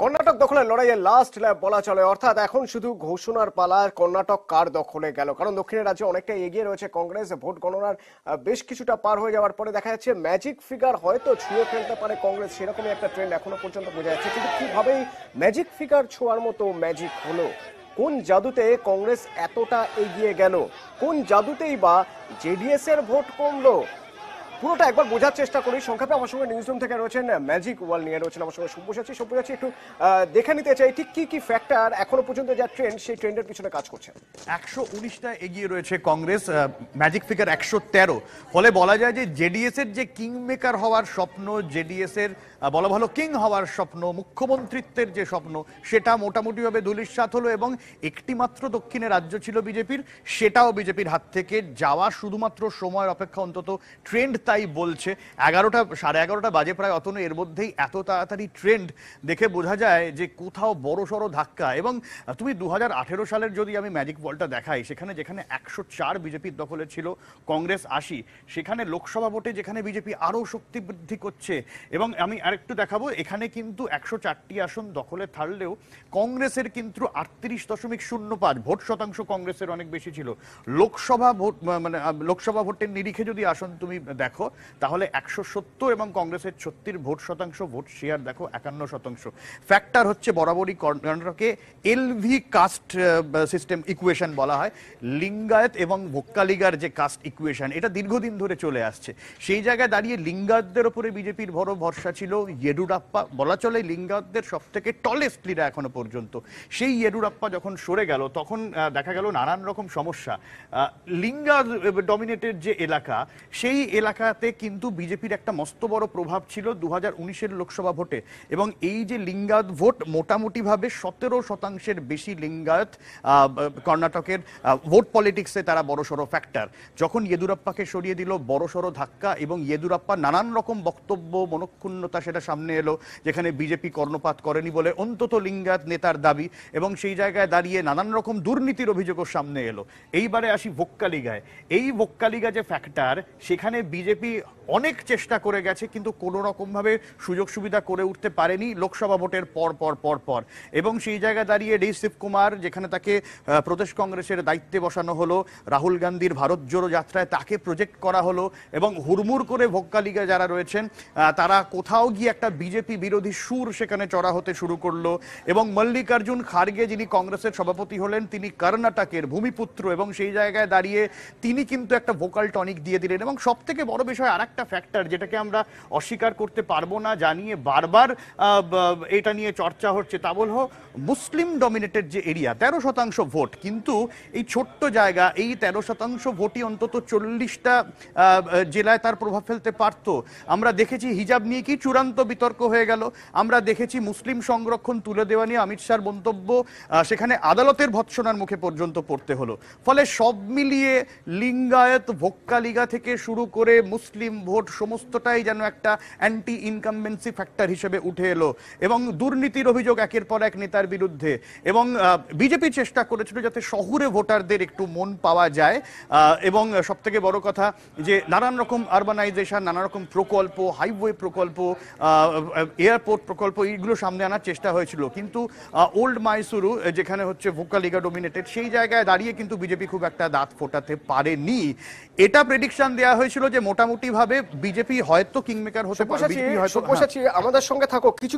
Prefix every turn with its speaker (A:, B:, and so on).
A: কর্ণাটক দখলের লড়াইয়ে last lab বলা চলে অর্থাৎ এখন শুধু ঘোষণার পালা কর্ণাটক কার দখলে গেল কারণ দক্ষিণের রাজ্যে অনেকটাই এগিয়ে রয়েছে কংগ্রেস ভোট গণনার বেশ কিছুটা পার হয়ে যাওয়ার পরে দেখা যাচ্ছে ম্যাজিক ফিগার হয়তো ছুঁয়ে ফেলতে পারে কংগ্রেস সেরকমই একটা ট্রেন্ড এখনো পর্যন্ত বোঝা যাচ্ছে কিন্তু কিভাবেই ম্যাজিক ফিগার ছোঁয়ার মতো ম্যাজিক হলো কোন জাদুতে কংগ্রেস এতটা এগিয়ে গেল কোন জাদুতেই বা জেডিএস এর ভোট কমলো পুরোটা একবার বোঝার চেষ্টা করি সংক্ষেপে আমার সঙ্গে নিউজ রুম থেকে রয়েছেন ম্যাজিক ওয়ার্ল্ড নিয়ে রয়েছেন আমার সঙ্গে সব্যসাচী সব্যসাচী একটু দেখে নিতে চাই ঠিক কি কি ফ্যাক্টর এখনো পর্যন্ত যা ট্রেন্ড সেই ট্রেন্ডের পিছনে কাজ করছে
B: একশো উনিশটা এগিয়ে রয়েছে কংগ্রেস ম্যাজিক ফিগার একশো তেরো ফলে বলা যায় যে জেডিএস এর যে কিং মেকার হওয়ার স্বপ্ন জেডিএস এর বলা ভালো কিং হওয়ার স্বপ্ন মুখ্যমন্ত্রিত্বের যে স্বপ্ন সেটা মোটামুটিভাবে ধুলিস্বাত হলো এবং একটি মাত্র দক্ষিণে রাজ্য ছিল বিজেপির সেটাও বিজেপির হাত থেকে যাওয়া শুধুমাত্র সময়ের অপেক্ষা অন্তত ট্রেন্ড তাই বলছে এগারোটা সাড়ে এগারোটা বাজে প্রায় অতনু এর মধ্যেই এত তাড়াতাড়ি ট্রেন্ড দেখে বোঝা যায় যে কোথাও বড় সড়ো ধাক্কা এবং তুমি দু সালের যদি আমি ম্যাজিক বলটা দেখাই সেখানে যেখানে একশো চার বিজেপির দখলে ছিল কংগ্রেস আশি সেখানে লোকসভা ভোটে যেখানে বিজেপি আরও শক্তি বৃদ্ধি করছে এবং আমি আরেকটু দেখাবো এখানে কিন্তু একশো চারটি আসন দখলে থাকলেও কংগ্রেসের কিন্তু আটত্রিশ দশমিক শূন্য পাঁচ ভোট শতাংশ কংগ্রেসের অনেক বেশি ছিল লোকসভা ভোট মানে লোকসভা ভোটের নিরিখে যদি আসন তুমি দেখো দেখো তাহলে একশো সত্তর এবং কংগ্রেসের ছত্রিশ ভোট শতাংশ ভোট শেয়ার দেখো একান্ন শতাংশ ফ্যাক্টর হচ্ছে বরাবরই কর্ণাটকে এলভি কাস্ট সিস্টেম ইকুয়েশন বলা হয় লিঙ্গায়ত এবং ভোক্কালিগার যে কাস্ট ইকুয়েশন এটা দীর্ঘদিন ধরে চলে আসছে সেই জায়গায় দাঁড়িয়ে লিঙ্গায়তদের ওপরে বিজেপির বড় ভরসা ছিল ইয়েডুরাপ্পা বলা চলে লিঙ্গায়তদের সব থেকে টলেস্ট লিডার এখনো পর্যন্ত সেই ইয়েডুরাপ্পা যখন সরে গেল তখন দেখা গেল নানান রকম সমস্যা লিঙ্গা ডমিনেটেড যে এলাকা সেই এলাকা এলাকাতে কিন্তু বিজেপির একটা মস্ত বড় প্রভাব ছিল দু হাজার লোকসভা ভোটে এবং এই যে লিঙ্গায়ত ভোট মোটামুটিভাবে সতেরো শতাংশের বেশি লিঙ্গায়ত কর্ণাটকের ভোট পলিটিক্সে তারা বড় সড়ো ফ্যাক্টর যখন ইয়েদুরাপ্পাকে সরিয়ে দিল বড় সড়ো ধাক্কা এবং ইয়েদুরাপ্পা নানান রকম বক্তব্য মনক্ষুণ্ণতা সেটা সামনে এলো যেখানে বিজেপি কর্ণপাত করেনি বলে অন্তত লিঙ্গায়ত নেতার দাবি এবং সেই জায়গায় দাঁড়িয়ে নানান রকম দুর্নীতির অভিযোগও সামনে এলো এইবারে আসি ভোক্কালিগায় এই ভোক্কালিগা যে ফ্যাক্টর সেখানে বিজেপি বিজেপি অনেক চেষ্টা করে গেছে কিন্তু কোনো রকমভাবে সুযোগ সুবিধা করে উঠতে পারেনি লোকসভা ভোটের পর পর পর পর এবং সেই জায়গায় দাঁড়িয়ে ডি শিব কুমার যেখানে তাকে প্রদেশ কংগ্রেসের দায়িত্বে বসানো হলো রাহুল গান্ধীর ভারত জোড়ো যাত্রায় তাকে প্রজেক্ট করা হলো এবং হুড়মুড় করে ভোক্কা লিগে যারা রয়েছেন তারা কোথাও গিয়ে একটা বিজেপি বিরোধী সুর সেখানে চড়া হতে শুরু করলো এবং মল্লিকার্জুন খার্গে যিনি কংগ্রেসের সভাপতি হলেন তিনি কর্ণাটকের ভূমিপুত্র এবং সেই জায়গায় দাঁড়িয়ে তিনি কিন্তু একটা ভোকাল টনিক দিয়ে দিলেন এবং সব থেকে বড় বিষয় আর একটা ফ্যাক্টর যেটাকে আমরা অস্বীকার করতে পারবো না জানিয়ে বারবার এটা নিয়ে চর্চা হচ্ছে তা বলো মুসলিম ডমিনেটেড যে এরিয়া তেরো শতাংশ ভোট কিন্তু এই ছোট্ট জায়গা এই তেরো শতাংশ ভোটই অন্তত চল্লিশটা জেলায় তার প্রভাব ফেলতে পারত আমরা দেখেছি হিজাব নিয়ে কি চূড়ান্ত বিতর্ক হয়ে গেল আমরা দেখেছি মুসলিম সংরক্ষণ তুলে দেওয়া নিয়ে অমিত শাহর মন্তব্য সেখানে আদালতের ভৎসনার মুখে পর্যন্ত পড়তে হলো ফলে সব মিলিয়ে লিঙ্গায়ত ভোক্কালিগা থেকে শুরু করে মুসলিম ভোট সমস্তটাই যেন একটা অ্যান্টি ইনকামবেন্সি ফ্যাক্টর হিসেবে উঠে এলো এবং দুর্নীতির অভিযোগ একের পর এক নেতার বিরুদ্ধে এবং বিজেপি চেষ্টা করেছিল যাতে শহুরে ভোটারদের একটু মন পাওয়া যায় এবং সব থেকে বড় কথা যে নানান রকম আরবানাইজেশন নানা রকম প্রকল্প হাইওয়ে প্রকল্প এয়ারপোর্ট প্রকল্প এইগুলো সামনে আনার চেষ্টা হয়েছিল কিন্তু ওল্ড মাইসুরু যেখানে হচ্ছে ভোকালিগা ডোমিনেটেড সেই জায়গায় দাঁড়িয়ে কিন্তু বিজেপি খুব একটা দাঁত ফোটাতে পারেনি এটা প্রেডিকশন দেওয়া হয়েছিল যে মোটা মোটামুটি ভাবে বিজেপি হয়তো কিংমেকার হতে পারে হ্যাঁ।
A: আমাদের সঙ্গে থাকো কিছু